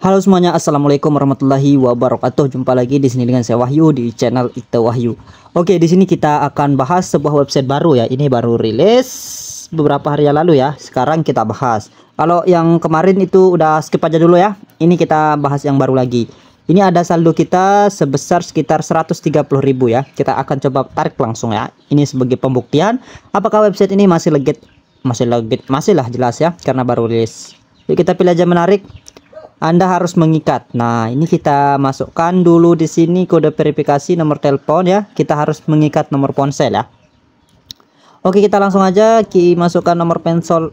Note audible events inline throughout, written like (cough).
Halo semuanya, assalamualaikum warahmatullahi wabarakatuh. Jumpa lagi di sini dengan saya Wahyu di channel Ita Wahyu. Oke, di sini kita akan bahas sebuah website baru ya. Ini baru rilis beberapa hari yang lalu ya. Sekarang kita bahas. Kalau yang kemarin itu udah skip aja dulu ya. Ini kita bahas yang baru lagi. Ini ada saldo kita sebesar sekitar 130.000 ya. Kita akan coba tarik langsung ya. Ini sebagai pembuktian apakah website ini masih legit masih legit masih lah jelas ya karena baru rilis. Yuk kita pilih aja menarik anda harus mengikat. Nah, ini kita masukkan dulu di sini kode verifikasi nomor telepon ya. Kita harus mengikat nomor ponsel ya. Oke, kita langsung aja ki masukkan nomor ponsel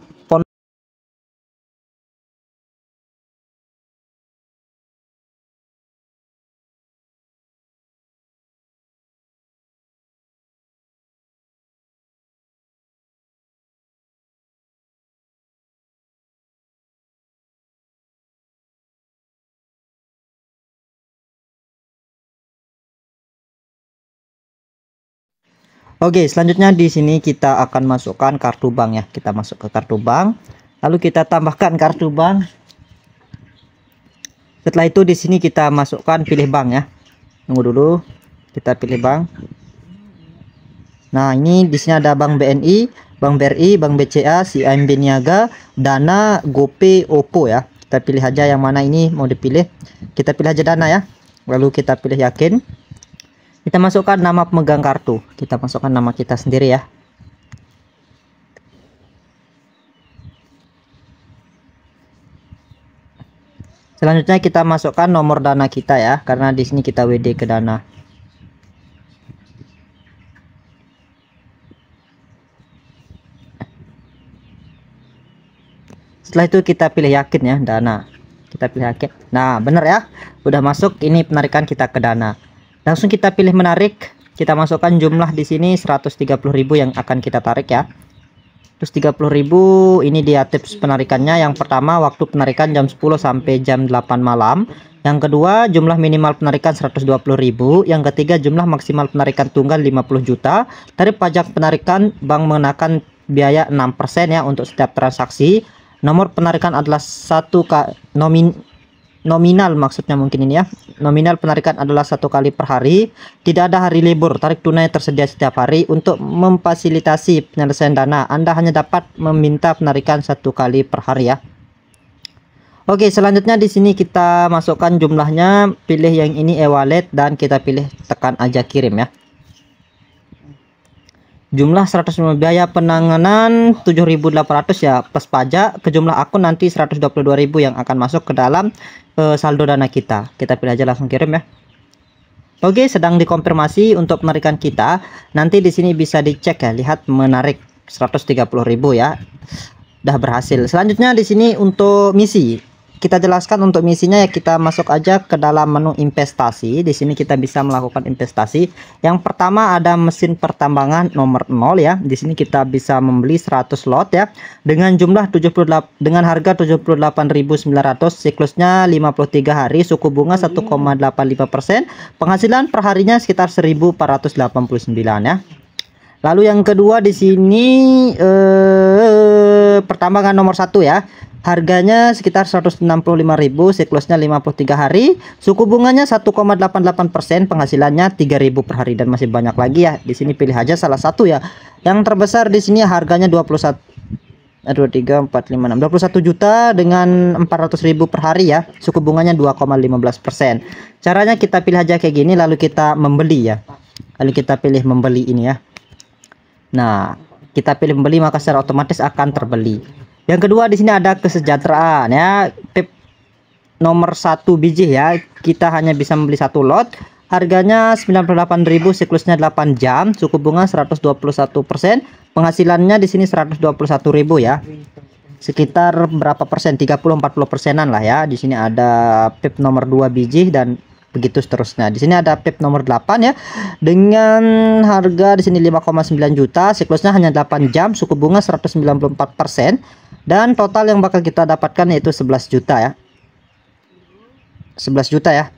Oke, selanjutnya di sini kita akan masukkan kartu bank ya. Kita masuk ke kartu bank. Lalu kita tambahkan kartu bank. Setelah itu di sini kita masukkan pilih bank ya. Tunggu dulu. Kita pilih bank. Nah, ini di sini ada Bank BNI, Bank BRI, Bank BCA, CIMB Niaga, Dana, GoPay, OPPO ya. Kita pilih aja yang mana ini mau dipilih. Kita pilih aja Dana ya. Lalu kita pilih yakin kita masukkan nama pemegang kartu kita masukkan nama kita sendiri ya selanjutnya kita masukkan nomor dana kita ya karena di sini kita WD ke dana setelah itu kita pilih yakin ya dana kita pilih yakin nah bener ya udah masuk ini penarikan kita ke dana langsung kita pilih menarik kita masukkan jumlah di sini 130.000 yang akan kita tarik ya terus 30.000 ini dia tips penarikannya yang pertama waktu penarikan jam 10 sampai jam 8 malam yang kedua jumlah minimal penarikan 120.000 yang ketiga jumlah maksimal penarikan tunggal 50 juta tarif pajak penarikan bank mengenakan biaya 6% ya untuk setiap transaksi nomor penarikan adalah 1 nomin nominal maksudnya mungkin ini ya nominal penarikan adalah satu kali per hari tidak ada hari libur tarik tunai tersedia setiap hari untuk memfasilitasi penyelesaian dana Anda hanya dapat meminta penarikan satu kali per hari ya Oke selanjutnya di sini kita masukkan jumlahnya pilih yang ini e-wallet dan kita pilih tekan aja kirim ya jumlah 150 biaya penanganan 7.800 ya plus pajak ke jumlah akun nanti 122.000 yang akan masuk ke dalam uh, saldo dana kita kita pilih aja langsung kirim ya Oke sedang dikonfirmasi untuk penarikan kita nanti di sini bisa dicek ya lihat menarik 130.000 ya udah berhasil selanjutnya di sini untuk misi kita jelaskan untuk misinya ya kita masuk aja ke dalam menu investasi. Di sini kita bisa melakukan investasi. Yang pertama ada mesin pertambangan nomor 0 ya. Di sini kita bisa membeli 100 lot ya dengan jumlah 78 dengan harga 78.900, siklusnya 53 hari, suku bunga 1,85%, penghasilan perharinya sekitar 1489 ya. Lalu yang kedua di sini eh pertama kan nomor satu ya harganya sekitar 165.000 siklusnya 53 hari suku bunganya 1,88% penghasilannya 3.000 per hari dan masih banyak lagi ya di sini pilih aja salah satu ya yang terbesar di sini harganya 21 aduh 3 4 5 6 21 juta dengan ribu per hari ya suku bunganya 2,15% persen caranya kita pilih aja kayak gini lalu kita membeli ya lalu kita pilih membeli ini ya nah kita pilih membeli maka secara otomatis akan terbeli. Yang kedua di sini ada kesejahteraan ya. Pip nomor satu biji ya. Kita hanya bisa membeli satu lot. Harganya 98.000, siklusnya 8 jam, suku bunga 121%, penghasilannya di sini 121.000 ya. Sekitar berapa persen? 30-40 persenan lah ya. Di sini ada pip nomor 2 biji dan begitu seterusnya. Di sini ada PIP nomor 8 ya. Dengan harga di sini 5,9 juta, siklusnya hanya 8 jam, suku bunga 194% dan total yang bakal kita dapatkan yaitu 11 juta ya. 11 juta ya.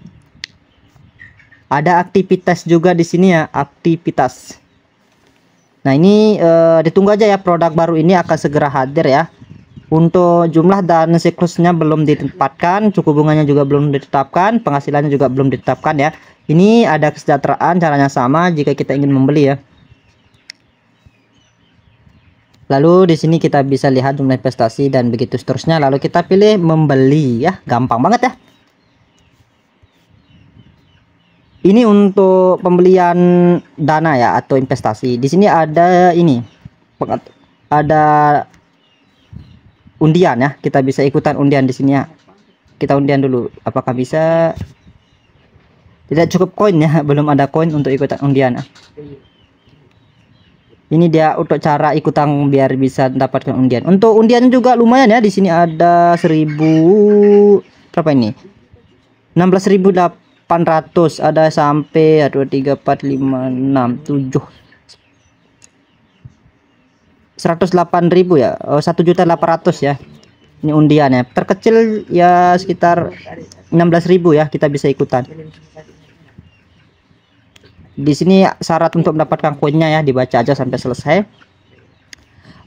Ada aktivitas juga di sini ya, aktivitas. Nah, ini eh, ditunggu aja ya produk baru ini akan segera hadir ya untuk jumlah dan siklusnya belum ditempatkan, cukup bunganya juga belum ditetapkan, penghasilannya juga belum ditetapkan ya. Ini ada kesejahteraan caranya sama jika kita ingin membeli ya. Lalu di sini kita bisa lihat jumlah investasi dan begitu seterusnya. Lalu kita pilih membeli ya, gampang banget ya. Ini untuk pembelian dana ya atau investasi. Di sini ada ini ada undian ya kita bisa ikutan undian di sini ya kita undian dulu apakah bisa tidak cukup koin ya (laughs) belum ada koin untuk ikutan undian ya. ini dia untuk cara ikutan biar bisa mendapatkan undian untuk undian juga lumayan ya di sini ada 1000 berapa ini 16.800 ada sampai 2 3 4 5 6 7 108.000 ya oh, 1.800 ya ini undian ya terkecil ya sekitar 16.000 ya kita bisa ikutan di sini syarat untuk mendapatkan koinnya ya dibaca aja sampai selesai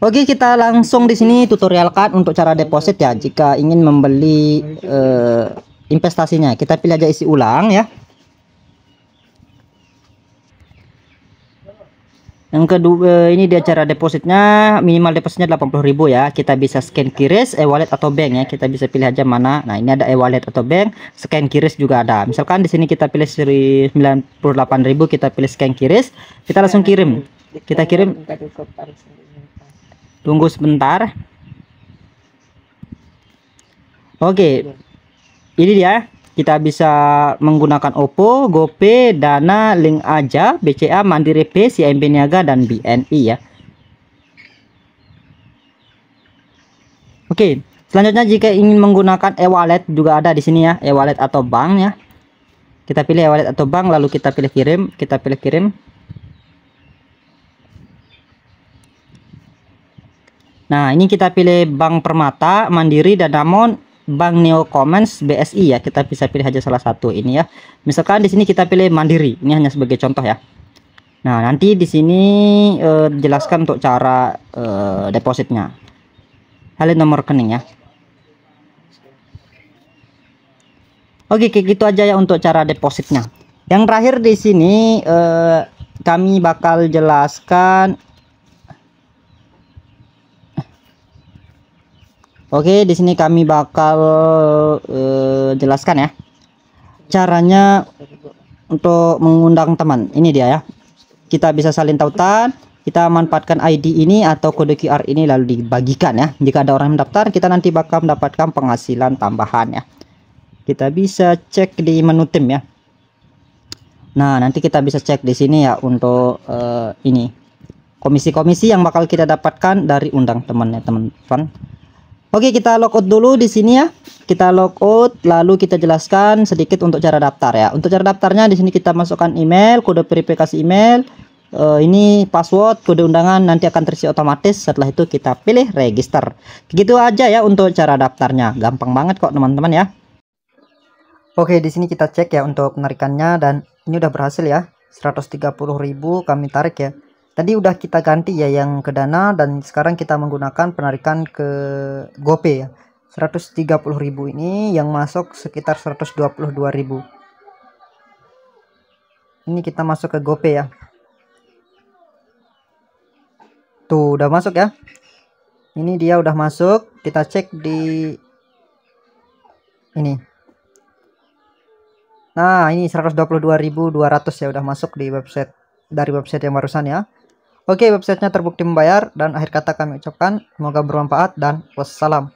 Oke kita langsung di sini tutorialkan untuk cara deposit ya jika ingin membeli eh, investasinya kita pilih aja isi ulang ya yang kedua ini dia cara depositnya minimal depositnya 80.000 ya kita bisa scan kiris e-wallet atau bank ya kita bisa pilih aja mana nah ini ada e-wallet atau bank scan kiris juga ada misalkan di sini kita pilih 98.000 kita pilih scan kiris kita langsung kirim kita kirim tunggu sebentar oke okay. ini dia kita bisa menggunakan OPPO, GoPay, Dana, Link Aja, BCA, Mandiri Pay, CIMB Niaga dan BNI ya. Oke, selanjutnya jika ingin menggunakan e-wallet juga ada di sini ya, e-wallet atau bank ya. Kita pilih e-wallet atau bank lalu kita pilih kirim, kita pilih kirim. Nah, ini kita pilih Bank Permata, Mandiri, dan damon, Bank Neo Commons BSI ya kita bisa pilih aja salah satu ini ya misalkan di sini kita pilih Mandiri ini hanya sebagai contoh ya nah nanti di sini uh, dijelaskan untuk cara uh, depositnya hal nomor rekening ya Oke kayak gitu aja ya untuk cara depositnya yang terakhir di sini uh, kami bakal jelaskan Oke, di sini kami bakal uh, jelaskan ya caranya untuk mengundang teman. Ini dia ya. Kita bisa salin tautan, kita manfaatkan ID ini atau kode QR ini lalu dibagikan ya. Jika ada orang mendaftar, kita nanti bakal mendapatkan penghasilan tambahan ya. Kita bisa cek di menu tim ya. Nah, nanti kita bisa cek di sini ya untuk uh, ini komisi-komisi yang bakal kita dapatkan dari undang temannya teman-teman. Oke, kita logout dulu di sini ya. Kita logout, lalu kita jelaskan sedikit untuk cara daftar ya. Untuk cara daftarnya di sini kita masukkan email, kode verifikasi email, uh, ini password, kode undangan nanti akan terisi otomatis. Setelah itu kita pilih register. Begitu aja ya untuk cara daftarnya. Gampang banget kok teman-teman ya. Oke, di sini kita cek ya untuk penarikannya dan ini udah berhasil ya. 130.000 kami tarik ya. Tadi udah kita ganti ya yang ke Dana dan sekarang kita menggunakan penarikan ke GoPay ya. 130.000 ini yang masuk sekitar 122.000. Ini kita masuk ke GoPay ya. Tuh, udah masuk ya. Ini dia udah masuk. Kita cek di ini. Nah, ini 122.200 ya udah masuk di website dari website yang barusan ya. Oke, websitenya terbukti membayar dan akhir kata kami ucapkan semoga bermanfaat dan wassalam.